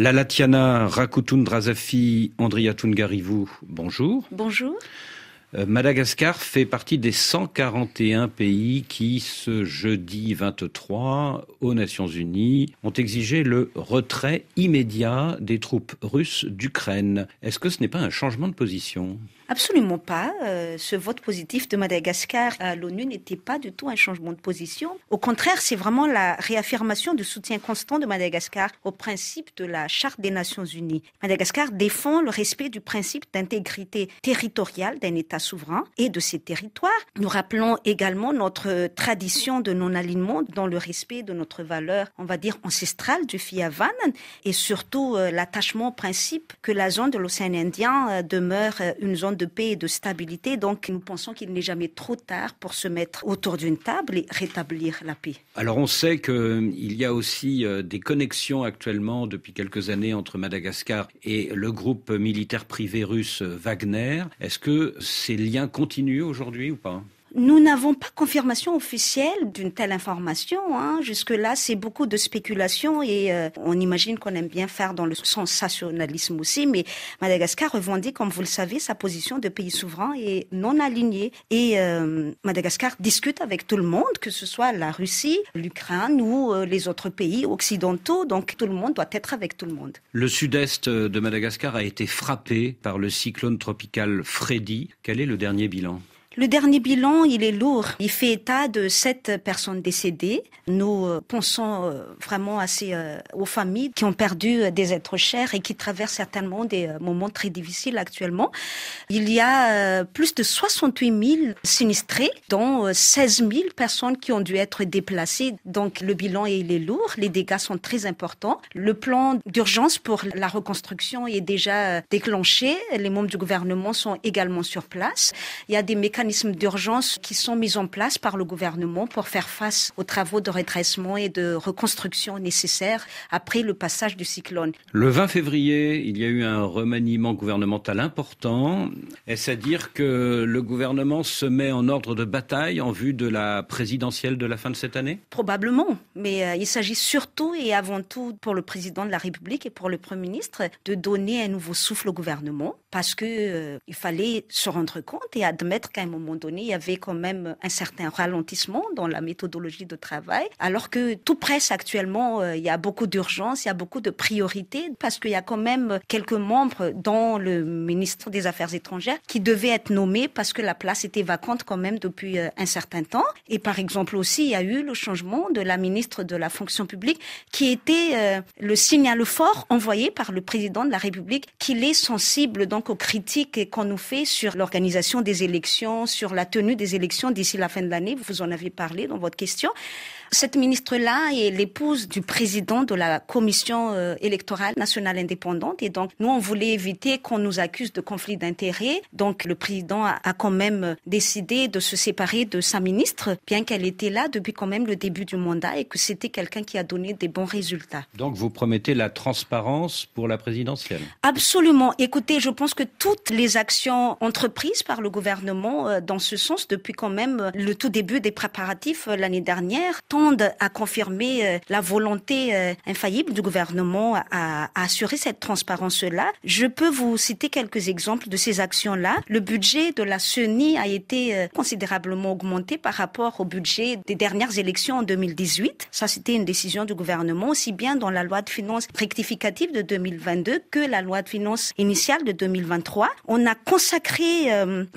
Lalatiana Rakutun Drazafi, bonjour. Bonjour. Euh, Madagascar fait partie des 141 pays qui, ce jeudi 23, aux Nations Unies, ont exigé le retrait immédiat des troupes russes d'Ukraine. Est-ce que ce n'est pas un changement de position Absolument pas. Euh, ce vote positif de Madagascar à l'ONU n'était pas du tout un changement de position. Au contraire, c'est vraiment la réaffirmation du soutien constant de Madagascar au principe de la Charte des Nations Unies. Madagascar défend le respect du principe d'intégrité territoriale d'un État souverain et de ses territoires. Nous rappelons également notre tradition de non-alignement dans le respect de notre valeur, on va dire, ancestrale du Fiavan et surtout euh, l'attachement au principe que la zone de l'océan Indien euh, demeure une zone de paix et de stabilité. Donc nous pensons qu'il n'est jamais trop tard pour se mettre autour d'une table et rétablir la paix. Alors on sait qu'il euh, y a aussi euh, des connexions actuellement depuis quelques années entre Madagascar et le groupe militaire privé russe euh, Wagner. Est-ce que ces liens continuent aujourd'hui ou pas nous n'avons pas confirmation officielle d'une telle information. Hein. Jusque-là, c'est beaucoup de spéculation et euh, on imagine qu'on aime bien faire dans le sensationnalisme aussi, mais Madagascar revendique, comme vous le savez, sa position de pays souverain et non aligné. Et euh, Madagascar discute avec tout le monde, que ce soit la Russie, l'Ukraine ou euh, les autres pays occidentaux. Donc tout le monde doit être avec tout le monde. Le sud-est de Madagascar a été frappé par le cyclone tropical Freddy. Quel est le dernier bilan le dernier bilan, il est lourd. Il fait état de sept personnes décédées. Nous euh, pensons euh, vraiment assez euh, aux familles qui ont perdu des êtres chers et qui traversent certainement des moments très difficiles actuellement. Il y a plus de 68 000 sinistrés, dont 16 000 personnes qui ont dû être déplacées. Donc le bilan, il est lourd. Les dégâts sont très importants. Le plan d'urgence pour la reconstruction est déjà déclenché. Les membres du gouvernement sont également sur place. Il y a des mécanismes mécanismes d'urgence qui sont mis en place par le gouvernement pour faire face aux travaux de redressement et de reconstruction nécessaires après le passage du cyclone. Le 20 février, il y a eu un remaniement gouvernemental important. Est-ce à dire que le gouvernement se met en ordre de bataille en vue de la présidentielle de la fin de cette année Probablement, mais euh, il s'agit surtout et avant tout pour le président de la République et pour le Premier ministre de donner un nouveau souffle au gouvernement parce que euh, il fallait se rendre compte et admettre qu'à un moment donné, il y avait quand même un certain ralentissement dans la méthodologie de travail, alors que tout presse actuellement, euh, il y a beaucoup d'urgence, il y a beaucoup de priorités, parce qu'il y a quand même quelques membres dans le ministre des Affaires étrangères qui devaient être nommés parce que la place était vacante quand même depuis euh, un certain temps. Et par exemple aussi, il y a eu le changement de la ministre de la fonction publique qui était le signal fort envoyé par le président de la République qu'il est sensible dans aux critiques qu'on nous fait sur l'organisation des élections, sur la tenue des élections d'ici la fin de l'année. Vous en avez parlé dans votre question. Cette ministre-là est l'épouse du président de la Commission euh, électorale nationale indépendante. Et donc, nous, on voulait éviter qu'on nous accuse de conflit d'intérêts. Donc, le président a quand même décidé de se séparer de sa ministre, bien qu'elle était là depuis quand même le début du mandat et que c'était quelqu'un qui a donné des bons résultats. Donc, vous promettez la transparence pour la présidentielle Absolument. Écoutez, je pense que toutes les actions entreprises par le gouvernement euh, dans ce sens depuis quand même le tout début des préparatifs euh, l'année dernière, a confirmé confirmé euh, la volonté euh, infaillible du gouvernement à, assurer cette transparence-là. Je peux vous citer quelques exemples de ces actions-là. Le budget de la CENI a été euh, considérablement augmenté par rapport au budget des dernières élections en 2018. Ça, c'était une décision du gouvernement, aussi bien dans la loi de finances rectificative de 2022 que la loi de finances initiale de 2023. On a consacré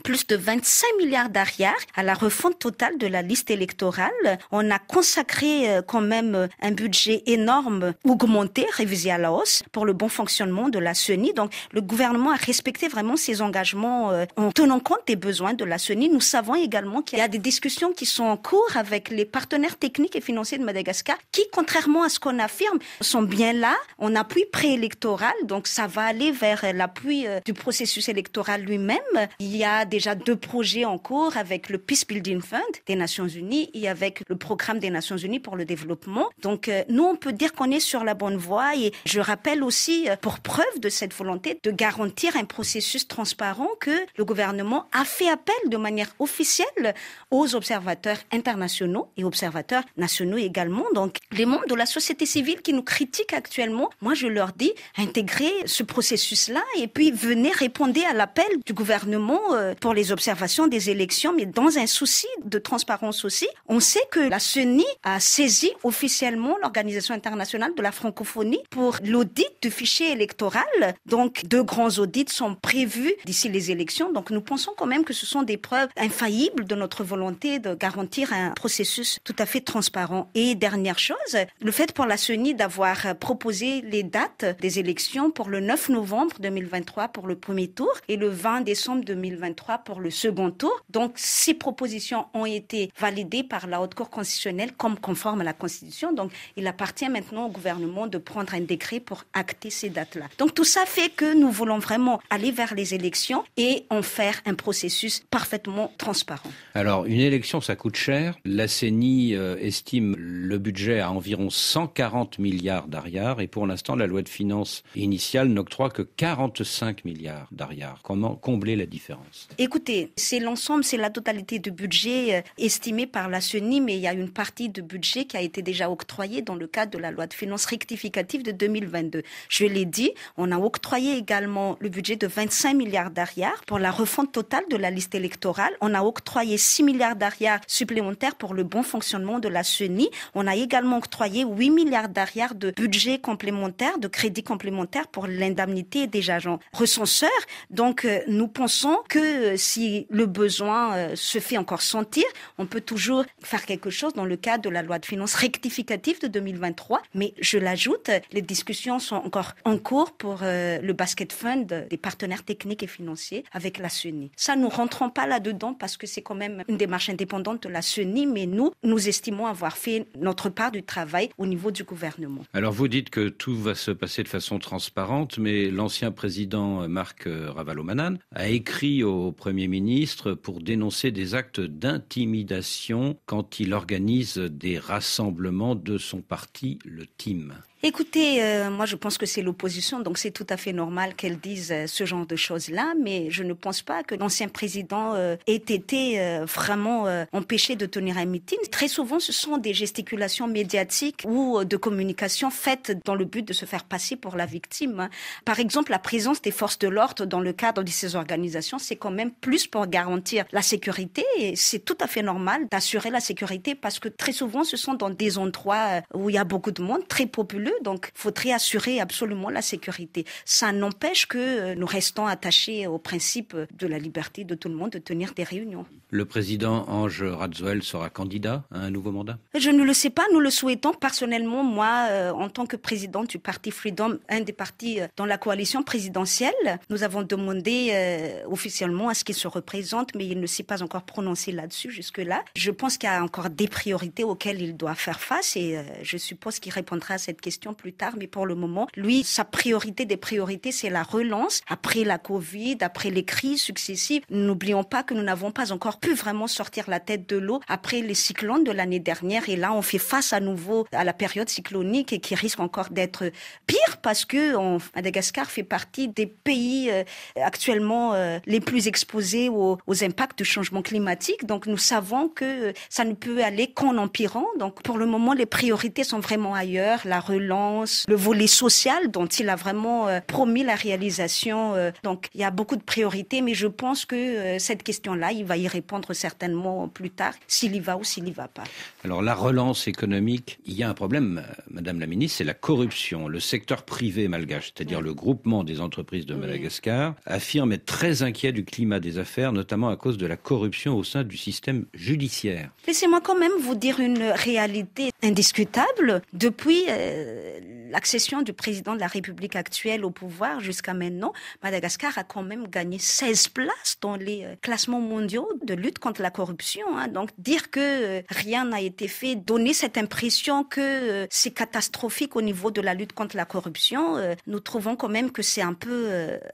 plus de 25 milliards d'arrières à la refonte totale de la liste électorale. On a ça crée euh, quand même euh, un budget énorme, augmenté, révisé à la hausse, pour le bon fonctionnement de la CENI. Donc le gouvernement a respecté vraiment ses engagements euh, en tenant compte des besoins de la CENI. Nous savons également qu'il y a des discussions qui sont en cours avec les partenaires techniques et financiers de Madagascar, qui, contrairement à ce qu'on affirme, sont bien là en appui préélectoral. Donc ça va aller vers l'appui du processus électoral lui-même. Il y a déjà deux projets en cours avec le Peace Building Fund des Nations Unies et avec le programme des Nations Unies pour le développement. Donc euh, nous, on peut dire qu'on est sur la bonne voie et je rappelle aussi, euh, pour preuve de cette volonté de garantir un processus transparent, que le gouvernement a fait appel de manière officielle aux observateurs internationaux et observateurs nationaux également. Donc les membres de la société civile qui nous critiquent actuellement, moi je leur dis, intégrer ce processus-là et puis venez répondre à l'appel du gouvernement euh, pour les observations des élections, mais dans un souci de transparence aussi. On sait que la CENI a saisi officiellement l'Organisation internationale de la francophonie pour l'audit du fichier électoral. Donc, deux grands audits sont prévus d'ici les élections. Donc, nous pensons quand même que ce sont des preuves infaillibles de notre volonté de garantir un processus tout à fait transparent. Et dernière chose, le fait pour la CENI d'avoir proposé les dates des élections pour le 9 novembre 2023 pour le premier tour et le 20 décembre 2023 pour le second tour. Donc, ces propositions ont été validées par la Haute Cour constitutionnelle conforme à la Constitution. Donc, il appartient maintenant au gouvernement de prendre un décret pour acter ces dates-là. Donc, tout ça fait que nous voulons vraiment aller vers les élections et en faire un processus parfaitement transparent. Alors, une élection, ça coûte cher. La CENI euh, estime le budget à environ 140 milliards d'arrières et pour l'instant, la loi de finances initiale n'octroie que 45 milliards d'arrières. Comment combler la différence Écoutez, c'est l'ensemble, c'est la totalité du budget euh, estimé par la CENI, mais il y a une partie de budget qui a été déjà octroyé dans le cadre de la loi de finances rectificative de 2022. Je l'ai dit, on a octroyé également le budget de 25 milliards d'arrières pour la refonte totale de la liste électorale. On a octroyé 6 milliards d'arrières supplémentaires pour le bon fonctionnement de la CENI. On a également octroyé 8 milliards d'arrières de budget complémentaire, de crédit complémentaires pour l'indemnité des agents recenseurs. Donc, euh, nous pensons que euh, si le besoin euh, se fait encore sentir, on peut toujours faire quelque chose dans le cadre de la loi de finances rectificative de 2023. Mais je l'ajoute, les discussions sont encore en cours pour euh, le basket fund des partenaires techniques et financiers avec la CENI. Ça, nous rentrons pas là-dedans parce que c'est quand même une démarche indépendante de la CENI, mais nous, nous estimons avoir fait notre part du travail au niveau du gouvernement. Alors vous dites que tout va se passer de façon transparente, mais l'ancien président euh, Marc euh, Ravalomanan a écrit au Premier ministre pour dénoncer des actes d'intimidation quand il organise des rassemblements de son parti, le TIM. Écoutez, euh, moi je pense que c'est l'opposition, donc c'est tout à fait normal qu'elle dise euh, ce genre de choses-là, mais je ne pense pas que l'ancien président euh, ait été vraiment empêché de tenir un meeting. Très souvent, ce sont des gesticulations médiatiques ou de communication faites dans le but de se faire passer pour la victime. Hein. Par exemple, la présence des forces de l'ordre dans le cadre de ces organisations, c'est quand même plus pour garantir la sécurité et c'est tout à fait normal d'assurer la sécurité parce que très souvent, ce sont dans des endroits où il y a beaucoup de monde, très populeux donc, il faudrait assurer absolument la sécurité. Ça n'empêche que euh, nous restons attachés au principe de la liberté de tout le monde de tenir des réunions le président Ange Ratzwell sera candidat à un nouveau mandat Je ne le sais pas, nous le souhaitons. Personnellement, moi, euh, en tant que présidente du parti Freedom, un des partis euh, dans la coalition présidentielle, nous avons demandé euh, officiellement à ce qu'il se représente, mais il ne s'est pas encore prononcé là-dessus jusque-là. Je pense qu'il y a encore des priorités auxquelles il doit faire face et je suppose qu'il répondra à cette question plus tard, mais pour le moment, lui, sa priorité des priorités, c'est la relance après la Covid, après les crises successives. N'oublions pas que nous n'avons pas encore pu vraiment sortir la tête de l'eau après les cyclones de l'année dernière. Et là, on fait face à nouveau à la période cyclonique et qui risque encore d'être pire parce que Madagascar fait partie des pays euh, actuellement euh, les plus exposés aux, impacts du changement climatique. Donc, nous savons que euh, ça ne peut aller qu'en empirant. Donc, pour le moment, les priorités sont vraiment ailleurs. La relance, le volet social dont il a vraiment promis la réalisation. donc, il y a beaucoup de priorités, mais je pense que cette question-là, il va y répondre certainement plus tard s'il y va ou s'il n'y va pas. Alors la relance économique, il y a un problème, euh, Madame la Ministre, c'est la corruption. Le secteur privé malgache, c'est-à-dire le groupement des entreprises de Madagascar, affirme être très inquiet du climat des affaires, notamment à cause de la corruption au sein du système judiciaire. Laissez-moi quand même vous dire une réalité indiscutable. Depuis euh, l'accession du président de la République actuelle au pouvoir jusqu'à maintenant, Madagascar a quand même gagné 16 places dans les euh, classements mondiaux de lutte contre la corruption. Hein. Donc dire que euh, rien n'a été fait, donner cette impression que euh, c'est catastrophique au niveau de la lutte contre la corruption, nous trouvons quand même que c'est un peu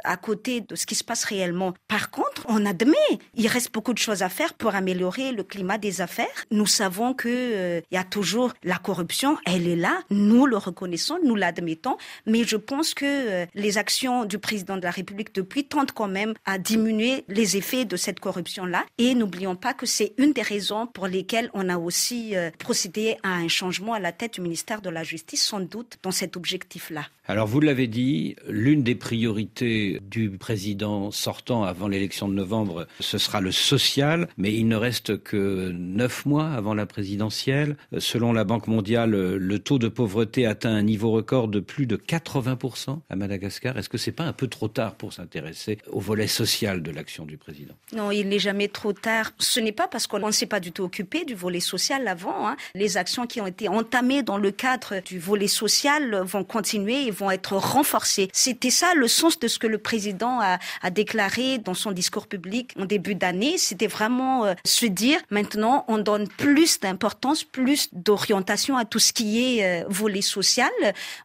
à côté de ce qui se passe réellement. Par contre, on admet, il reste beaucoup de choses à faire pour améliorer le climat des affaires. Nous savons que il y a toujours la corruption, elle est là, nous le reconnaissons, nous l'admettons, mais je pense que euh, les actions du président de la République depuis tentent quand même à diminuer les effets de cette corruption-là. Et n'oublions pas que c'est une des raisons pour lesquelles on a aussi euh, procédé à un changement à la tête du ministère de la Justice, sans doute dans cet objectif-là. Alors vous l'avez dit, l'une des priorités du président sortant avant l'élection de novembre, ce sera le social, mais il ne reste que neuf mois avant la présidentielle. Selon la Banque mondiale, le taux de pauvreté atteint un niveau record de plus de 80% à Madagascar. Est-ce que c'est pas un peu trop tard pour s'intéresser au volet social de l'action du président Non, il n'est jamais trop tard. Ce n'est pas parce qu'on ne s'est pas du tout occupé du volet social avant. Hein. Les actions qui ont été entamées dans le cadre du volet social vont continuer et vont être renforcés. C'était ça le sens de ce que le président a, déclaré dans son discours public en début d'année. C'était vraiment euh, se dire maintenant on donne plus d'importance, plus d'orientation à tout ce qui est euh, volet social.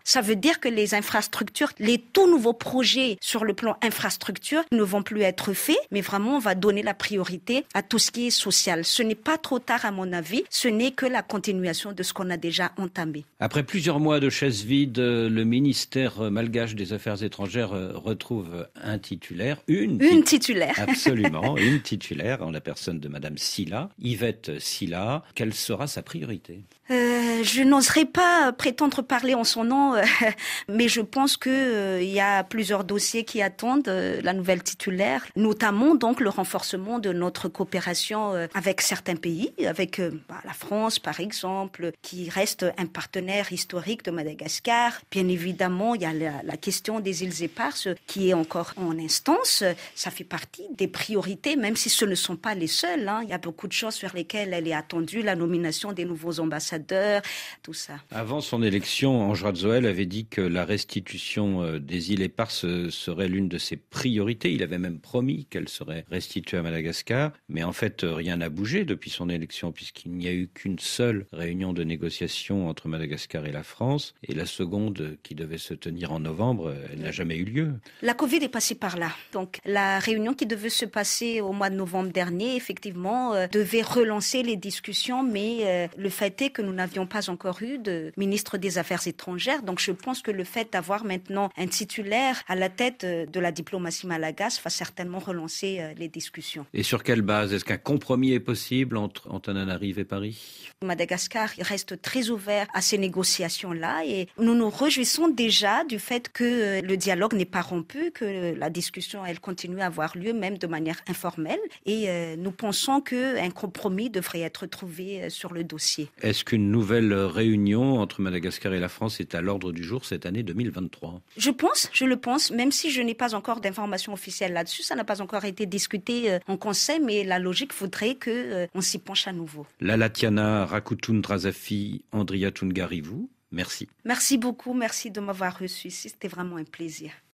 Ça veut dire que les infrastructures, les tout nouveaux projets sur le plan infrastructure ne vont plus être faits, mais vraiment on va donner la priorité à tout ce qui est social. Ce n'est pas trop tard à mon avis, ce n'est que la continuation de ce qu'on a déjà entamé. Après plusieurs mois de chaises vides, euh, le ministre ministère euh, malgache des Affaires étrangères euh, retrouve un titulaire, une, titulaire. Absolument, une titulaire en la personne de Madame Silla, Yvette Silla. Quelle sera sa priorité euh, euh, je n'oserais pas prétendre parler en son nom, euh, mais je pense qu'il euh, il y a plusieurs dossiers qui attendent la nouvelle titulaire, notamment donc le renforcement de notre coopération avec certains pays, avec bah, la France par exemple, qui reste un partenaire historique de Madagascar. Bien évidemment, il y a la, question des îles éparses qui est encore en instance. Ça fait partie des priorités, même si ce ne sont pas les seules. Hein. Il y a beaucoup de choses sur lesquelles elle est attendue, la nomination des nouveaux ambassadeurs, tout ça. Avant son élection, Ange Zoel avait dit que la restitution euh, des îles éparses euh, serait l'une de ses priorités. Il avait même promis qu'elle serait restituée à Madagascar. Mais en fait, euh, rien n'a bougé depuis son élection, puisqu'il n'y a eu qu'une seule réunion de négociation entre Madagascar et la France. Et la seconde, qui devait se tenir en novembre, n'a jamais eu lieu. La Covid est passée par là. Donc, la réunion qui devait se passer au mois de novembre dernier, effectivement, devait relancer les discussions. Mais le fait est que nous n'avions pas pas encore eu de ministre des Affaires étrangères. Donc je pense que le fait d'avoir maintenant un titulaire à la tête euh, de la diplomatie malagasse va certainement relancer euh, les discussions. Et sur quelle base Est-ce qu'un compromis est possible entre Antananarive et Paris Madagascar reste très ouvert à ces négociations-là et nous nous réjouissons déjà du fait que euh, le dialogue n'est pas rompu, que la discussion elle continue à avoir lieu même de manière informelle et nous pensons qu'un compromis devrait être trouvé sur le dossier. Est-ce qu'une nouvelle réunion entre Madagascar et la France est à l'ordre du jour cette année 2023 Je pense, je le pense, même si je n'ai pas encore d'informations officielles là-dessus, ça n'a pas encore été discuté euh, en conseil, mais la logique voudrait que euh, on s'y penche à nouveau. La Rakutun Drazafi, Andria merci. Merci beaucoup, merci de m'avoir reçu ici, c'était vraiment un plaisir.